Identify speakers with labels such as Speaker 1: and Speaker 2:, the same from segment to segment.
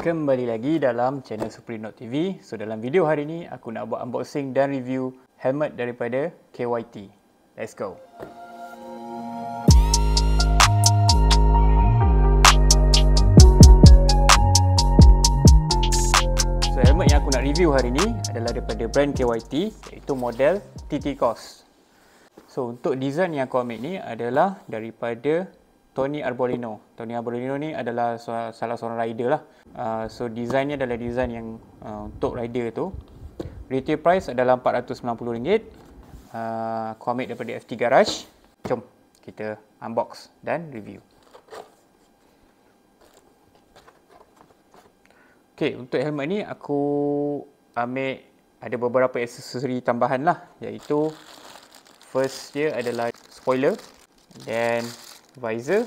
Speaker 1: Kembali lagi dalam channel Supreme Note TV. So dalam video hari ini aku nak buat unboxing dan review helmet daripada KYT. Let's go. So helmet yang aku nak review hari ini adalah daripada brand KYT iaitu model TT Cos. So untuk design yang aku ambil ni adalah daripada Tony Arbolino. Tony Arbolino ni adalah salah seorang rider lah. Uh, so designnya adalah design yang uh, ah, untuk rider tu. Retail price adalah RM490. Uh, komik daripada FT Garage. Jom kita unbox dan review. Okay, untuk helmet ni aku ambil ada beberapa aksesori tambahan lah. Iaitu first dia adalah spoiler. Then visor,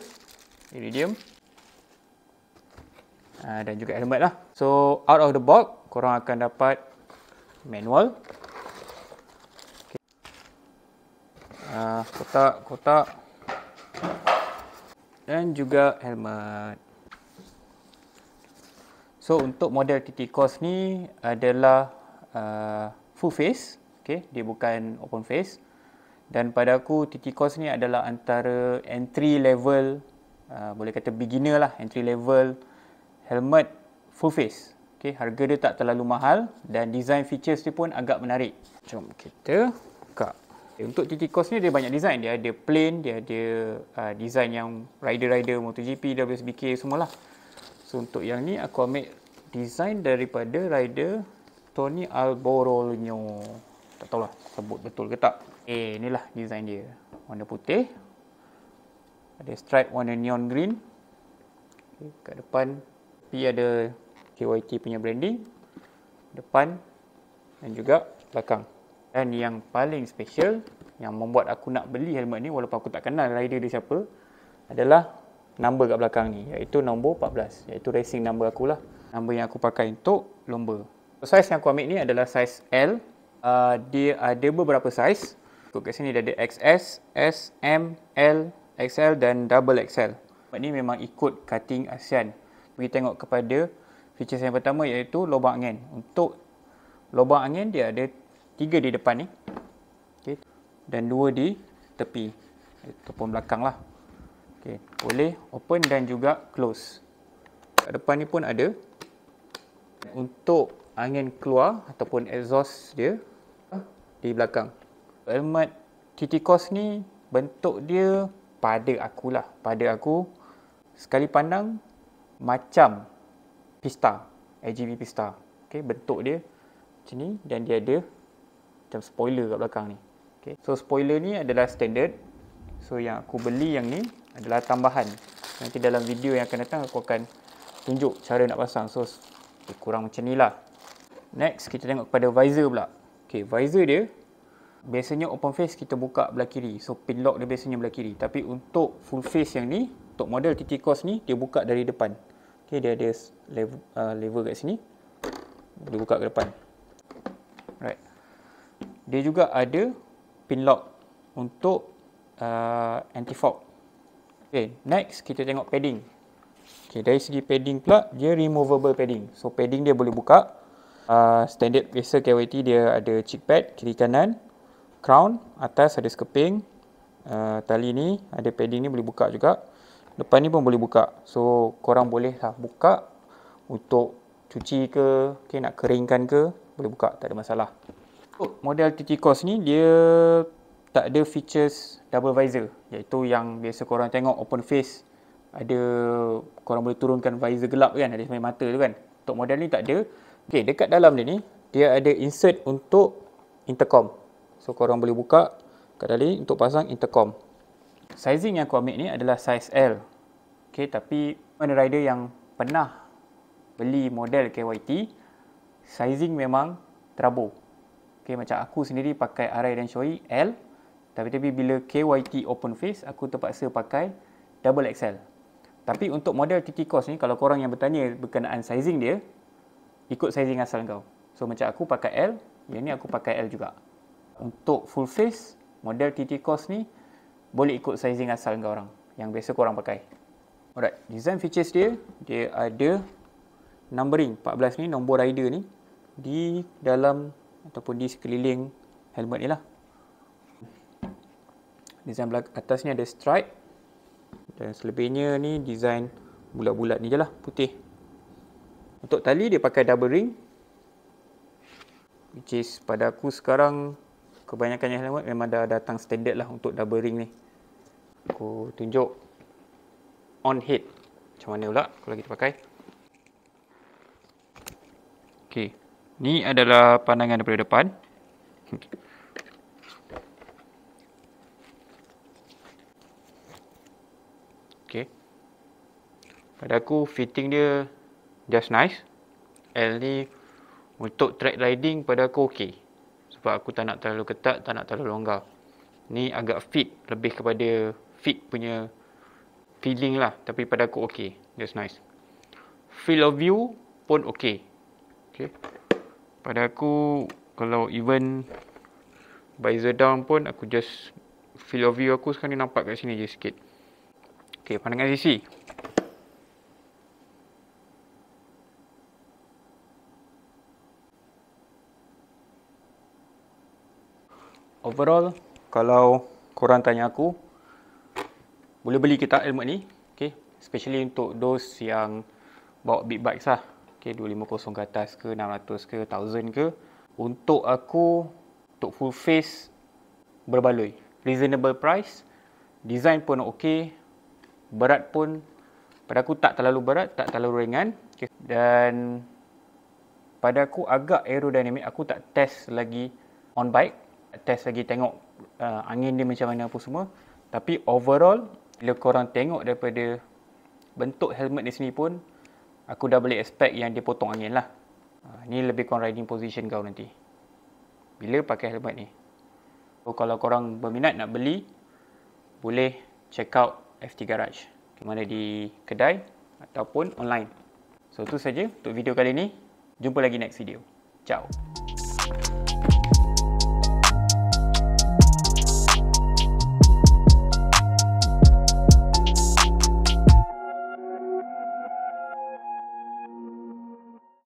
Speaker 1: iridium uh, dan juga helmet lah. So out of the box, korang akan dapat manual. Ah, kotak, kotak dan juga helmet. So untuk model TT Cross ni adalah uh, full face, okay? Dia bukan open face dan pada aku TT course ni adalah antara entry level uh, boleh kata beginner lah entry level helmet full face okay, harga dia tak terlalu mahal dan design features dia pun agak menarik jom kita buka okay, eh, untuk TT course ni dia banyak design dia ada plain dia ada uh, design yang rider-rider MotoGP WSBK semualah so untuk yang ni aku ambil design daripada rider Tony Alborolnyo tak tahulah sebut betul ke tak. Eh, inilah design dia. Warna putih. Ada stripe warna neon green. Okay, kat depan, tapi ada KYT punya branding. Depan dan juga belakang. Dan yang paling special, yang membuat aku nak beli helmet ni walaupun aku tak kenal rider dia siapa, adalah nombor kat belakang ni. Iaitu nombor 14. Iaitu racing number akulah. Nombor yang aku pakai untuk lomba. So, size yang aku ambil ni adalah size L uh, dia ada uh, beberapa saiz. Untuk kat sini dia ada XS, S, M, L, XL dan double XL. Ini memang ikut cutting ASEAN. Pergi tengok kepada features yang pertama iaitu lubang angin. Untuk lubang angin dia ada tiga di depan ni. Okay. Dan dua di tepi. Ataupun belakang lah. Okay. Boleh open dan juga close. Kat depan ni pun ada. Untuk angin keluar ataupun exhaust dia di belakang. Helmet TT Cross ni bentuk dia pada aku lah. Pada aku sekali pandang macam Pista. AGV Pista. Okay, bentuk dia macam ni dan dia ada macam spoiler kat belakang ni. Okay. So spoiler ni adalah standard. So yang aku beli yang ni adalah tambahan. Nanti dalam video yang akan datang aku akan tunjuk cara nak pasang. So eh, kurang macam ni lah. Next kita tengok kepada visor pula. Okay, visor dia biasanya open face kita buka belah kiri. So pin lock dia biasanya belah kiri. Tapi untuk full face yang ni, untuk model TT Cross ni dia buka dari depan. Okay, dia ada lever, uh, lever kat sini. Boleh buka ke depan. Right. Dia juga ada pin lock untuk uh, anti fog. Okay, next kita tengok padding. Okay, dari segi padding pula dia removable padding. So padding dia boleh buka uh, standard biasa KYT dia ada cheek pad kiri kanan crown atas ada skeping uh, ah, tali ni ada padding ni boleh buka juga depan ni pun boleh buka so korang boleh lah buka untuk cuci ke okay, nak keringkan ke boleh buka tak ada masalah so, oh, model TT Cos ni dia tak ada features double visor iaitu yang biasa korang tengok open face ada korang boleh turunkan visor gelap kan ada semai mata tu kan untuk model ni tak ada Okey, dekat dalam ni ni, dia ada insert untuk intercom. So korang boleh buka kat dalam ni untuk pasang intercom. Sizing yang aku ambil ni adalah size L. Okey, tapi mana rider yang pernah beli model KYT, sizing memang terabur. Okey, macam aku sendiri pakai Arai dan Shoei L, tapi-tapi bila KYT open face, aku terpaksa pakai double XL. Tapi untuk model TT Cost ni, kalau korang yang bertanya berkenaan sizing dia, ikut sizing asal kau. So macam aku pakai L, yang ni aku pakai L juga. Untuk full face, model TT Cost ni boleh ikut sizing asal kau orang yang biasa kau orang pakai. Alright, design features dia, dia ada numbering 14 ni nombor rider ni di dalam ataupun di sekeliling helmet ni lah. Design belakang atas ni ada stripe dan selebihnya ni design bulat-bulat ni je lah, putih. Untuk tali dia pakai double ring Which is pada aku sekarang Kebanyakan yang lewat memang dah datang standard lah untuk double ring ni Aku tunjuk On head Macam mana pula kalau kita pakai Okay Ni adalah pandangan daripada depan Okay Pada aku fitting dia just nice. L ni untuk track riding pada aku okey. Sebab aku tak nak terlalu ketat, tak nak terlalu longgar. Ni agak fit, lebih kepada fit punya feeling lah. Tapi pada aku okey, just nice. Feel of view pun okey. Okay. Pada aku, kalau even by the down pun, aku just feel of view aku sekarang ni nampak kat sini je sikit. Okay, pandangan sisi. overall kalau korang tanya aku boleh beli kita tak helmet ni okay. especially untuk those yang bawa big bikes lah okay, 250 ke atas ke 600 ke 1000 ke untuk aku untuk full face berbaloi reasonable price design pun okey, berat pun pada aku tak terlalu berat tak terlalu ringan okay. dan pada aku agak aerodynamic aku tak test lagi on bike test lagi tengok uh, angin dia macam mana apa semua tapi overall bila korang tengok daripada bentuk helmet ni sendiri pun aku dah boleh expect yang dia potong angin lah uh, ni lebih kurang riding position kau nanti bila pakai helmet ni so, kalau korang berminat nak beli boleh check out FT Garage di mana di kedai ataupun online so tu saja untuk video kali ni jumpa lagi next video ciao